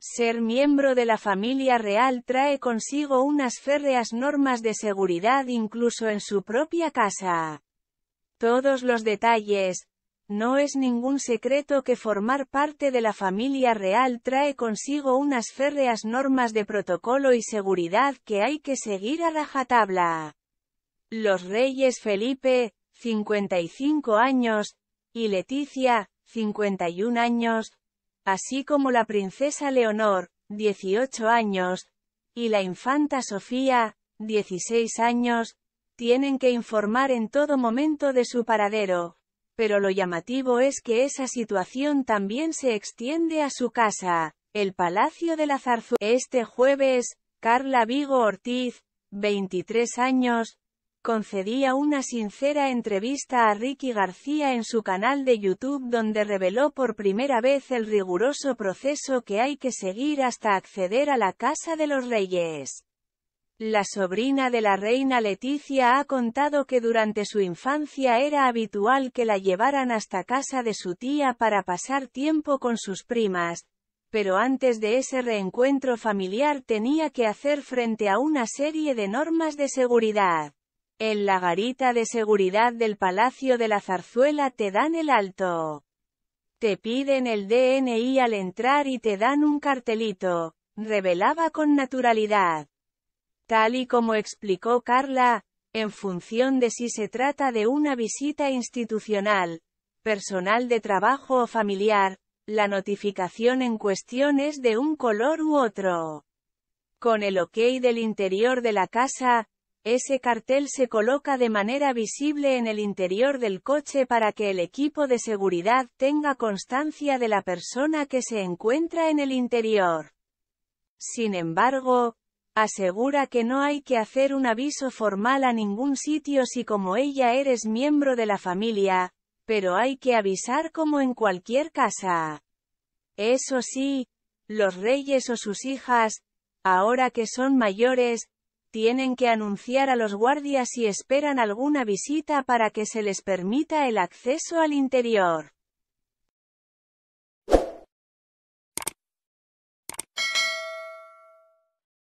Ser miembro de la familia real trae consigo unas férreas normas de seguridad incluso en su propia casa. Todos los detalles. No es ningún secreto que formar parte de la familia real trae consigo unas férreas normas de protocolo y seguridad que hay que seguir a rajatabla. Los reyes Felipe, 55 años, y Leticia, 51 años, así como la princesa Leonor, 18 años, y la infanta Sofía, 16 años, tienen que informar en todo momento de su paradero. Pero lo llamativo es que esa situación también se extiende a su casa, el Palacio de la Zarzuela. Este jueves, Carla Vigo Ortiz, 23 años, concedía una sincera entrevista a Ricky García en su canal de YouTube donde reveló por primera vez el riguroso proceso que hay que seguir hasta acceder a la Casa de los Reyes. La sobrina de la reina Leticia ha contado que durante su infancia era habitual que la llevaran hasta casa de su tía para pasar tiempo con sus primas, pero antes de ese reencuentro familiar tenía que hacer frente a una serie de normas de seguridad. En la garita de seguridad del Palacio de la Zarzuela te dan el alto. Te piden el DNI al entrar y te dan un cartelito, revelaba con naturalidad. Tal y como explicó Carla, en función de si se trata de una visita institucional, personal de trabajo o familiar, la notificación en cuestión es de un color u otro. Con el ok del interior de la casa, ese cartel se coloca de manera visible en el interior del coche para que el equipo de seguridad tenga constancia de la persona que se encuentra en el interior. Sin embargo, asegura que no hay que hacer un aviso formal a ningún sitio si como ella eres miembro de la familia, pero hay que avisar como en cualquier casa. Eso sí, los reyes o sus hijas, ahora que son mayores, tienen que anunciar a los guardias si esperan alguna visita para que se les permita el acceso al interior.